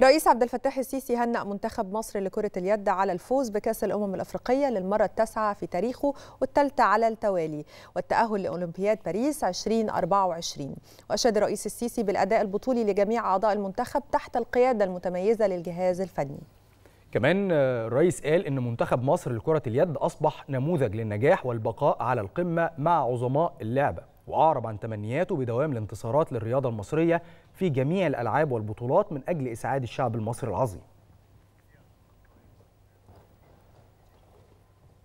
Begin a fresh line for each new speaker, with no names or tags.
رئيس عبد الفتاح السيسي هنأ منتخب مصر لكرة اليد على الفوز بكأس الأمم الأفريقية للمرة التاسعة في تاريخه والثالثة على التوالي والتأهل لأولمبياد باريس 2024 وأشاد الرئيس السيسي بالأداء البطولي لجميع أعضاء المنتخب تحت القيادة المتميزة للجهاز الفني
كمان آه، الرئيس قال ان منتخب مصر لكره اليد اصبح نموذج للنجاح والبقاء على القمه مع عظماء اللعبه وأعرب عن تمنياته بدوام الانتصارات للرياضة المصرية في جميع الألعاب والبطولات من أجل إسعاد الشعب المصري العظيم